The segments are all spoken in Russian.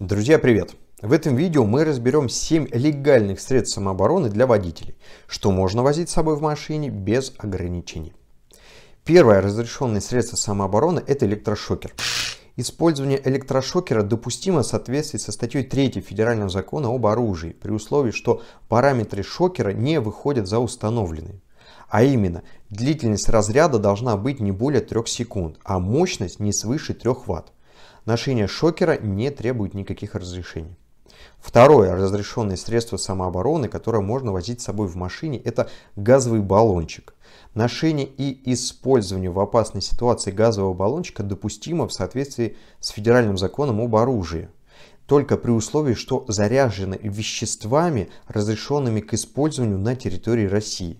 Друзья, привет! В этом видео мы разберем 7 легальных средств самообороны для водителей, что можно возить с собой в машине без ограничений. Первое разрешенное средство самообороны – это электрошокер. Использование электрошокера допустимо в соответствии со статьей 3 Федерального закона об оружии, при условии, что параметры шокера не выходят за установленные. А именно, длительность разряда должна быть не более 3 секунд, а мощность не свыше 3 ватт. Ношение шокера не требует никаких разрешений. Второе разрешенное средство самообороны, которое можно возить с собой в машине, это газовый баллончик. Ношение и использование в опасной ситуации газового баллончика допустимо в соответствии с федеральным законом об оружии, только при условии, что заряжены веществами, разрешенными к использованию на территории России.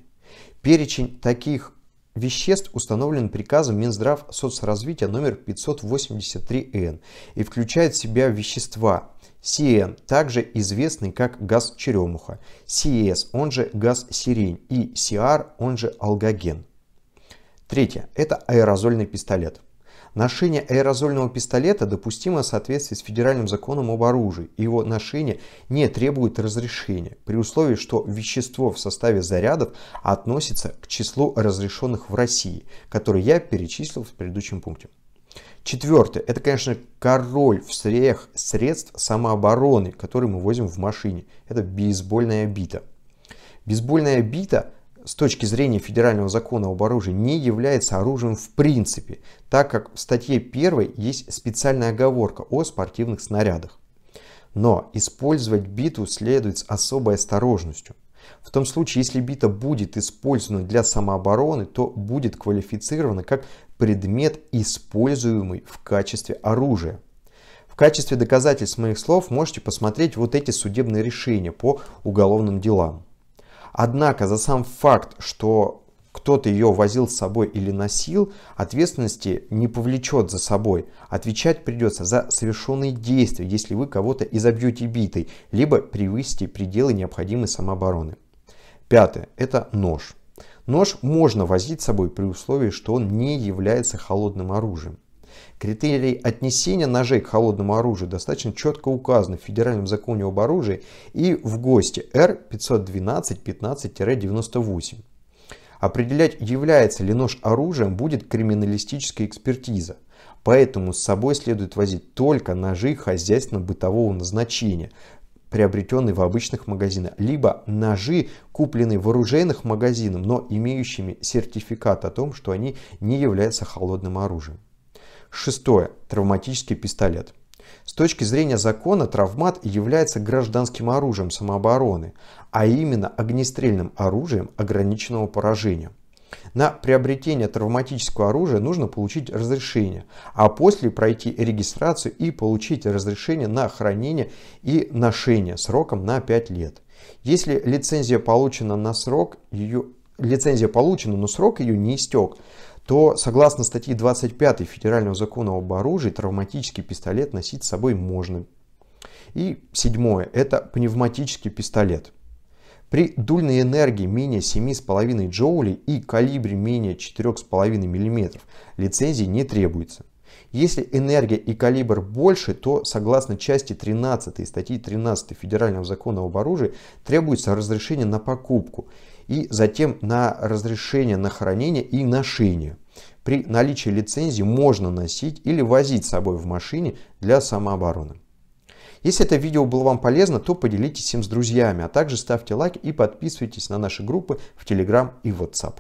Перечень таких веществ установлен приказом Минздрав соцразвития номер 583Н и включает в себя вещества СН, также известный как газ черемуха, СС, он же газ сирень, и СИАР, он же алгоген. Третье. Это аэрозольный пистолет. Ношение аэрозольного пистолета допустимо в соответствии с федеральным законом об оружии, и его ношение не требует разрешения, при условии, что вещество в составе зарядов относится к числу разрешенных в России, которые я перечислил в предыдущем пункте. Четвертое. Это, конечно, король всех средств самообороны, которые мы возим в машине. Это бейсбольная бита. Бейсбольная бита – с точки зрения федерального закона об оружии не является оружием в принципе, так как в статье 1 есть специальная оговорка о спортивных снарядах. Но использовать биту следует с особой осторожностью. В том случае, если бита будет использована для самообороны, то будет квалифицирована как предмет, используемый в качестве оружия. В качестве доказательств моих слов можете посмотреть вот эти судебные решения по уголовным делам. Однако за сам факт, что кто-то ее возил с собой или носил, ответственности не повлечет за собой. Отвечать придется за совершенные действия, если вы кого-то изобьете битой, либо превысите пределы необходимой самообороны. Пятое. Это нож. Нож можно возить с собой при условии, что он не является холодным оружием. Критерии отнесения ножей к холодному оружию достаточно четко указаны в Федеральном законе об оружии и в ГОСТе Р-512-15-98. Определять, является ли нож оружием, будет криминалистическая экспертиза. Поэтому с собой следует возить только ножи хозяйственно-бытового назначения, приобретенные в обычных магазинах, либо ножи, купленные в оружейных магазинах, но имеющими сертификат о том, что они не являются холодным оружием. Шестое. Травматический пистолет. С точки зрения закона травмат является гражданским оружием самообороны, а именно огнестрельным оружием ограниченного поражения. На приобретение травматического оружия нужно получить разрешение, а после пройти регистрацию и получить разрешение на хранение и ношение сроком на 5 лет. Если лицензия получена на срок, ее лицензия получена, но срок ее не истек, то согласно статье 25 Федерального закона об оружии травматический пистолет носить с собой можно. И седьмое – это пневматический пистолет. При дульной энергии менее 7,5 джоулей и калибре менее 4,5 мм лицензии не требуется. Если энергия и калибр больше, то согласно части 13 статьи 13 Федерального закона об оружии требуется разрешение на покупку и затем на разрешение на хранение и ношение. При наличии лицензии можно носить или возить с собой в машине для самообороны. Если это видео было вам полезно, то поделитесь им с друзьями, а также ставьте лайк и подписывайтесь на наши группы в Telegram и WhatsApp.